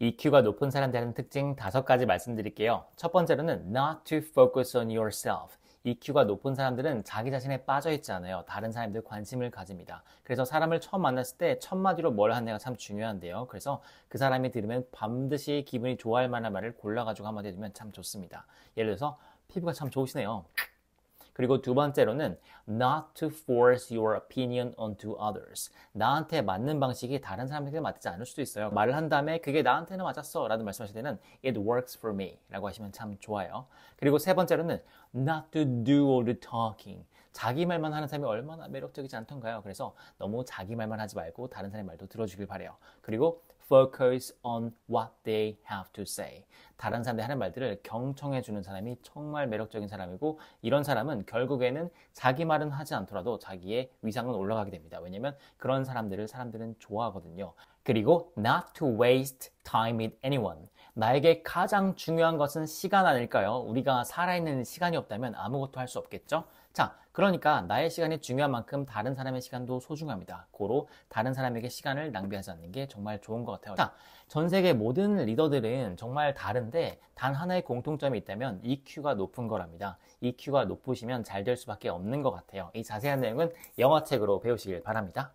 EQ가 높은 사람들의 특징 다섯 가지 말씀드릴게요. 첫 번째로는 not to focus on yourself. EQ가 높은 사람들은 자기 자신에 빠져 있지 않아요. 다른 사람들 관심을 가집니다. 그래서 사람을 처음 만났을 때 첫마디로 뭘 하냐가 참 중요한데요. 그래서 그 사람이 들으면 반드시 기분이 좋아할 만한 말을 골라가지고 한마디 해주면 참 좋습니다. 예를 들어서 피부가 참 좋으시네요. 그리고 두 번째로는 not to force your opinion onto others. 나한테 맞는 방식이 다른 사람에게 맞지 않을 수도 있어요. 말을 한 다음에 그게 나한테는 맞았어 라는 말씀하실 때는 it works for me 라고 하시면 참 좋아요. 그리고 세 번째로는 not to do all the talking. 자기 말만 하는 사람이 얼마나 매력적이지 않던가요? 그래서 너무 자기 말만 하지 말고 다른 사람의 말도 들어주길 바래요. 그리고 focus on what they have to say. 다른 사람들이 하는 말들을 경청해 주는 사람이 정말 매력적인 사람이고 이런 사람은 결국에는 자기 말은 하지 않더라도 자기의 위상은 올라가게 됩니다. 왜냐면 그런 사람들을 사람들은 좋아하거든요. 그리고 not to waste time with anyone. 나에게 가장 중요한 것은 시간 아닐까요? 우리가 살아있는 시간이 없다면 아무것도 할 수 없겠죠? 자, 그러니까 나의 시간이 중요한 만큼 다른 사람의 시간도 소중합니다. 고로 다른 사람에게 시간을 낭비하지 않는 게 정말 좋은 것 같아요. 자, 전 세계 모든 리더들은 정말 다른데 단 하나의 공통점이 있다면 EQ가 높은 거랍니다. EQ가 높으시면 잘 될 수밖에 없는 것 같아요. 이 자세한 내용은 영화책으로 배우시길 바랍니다.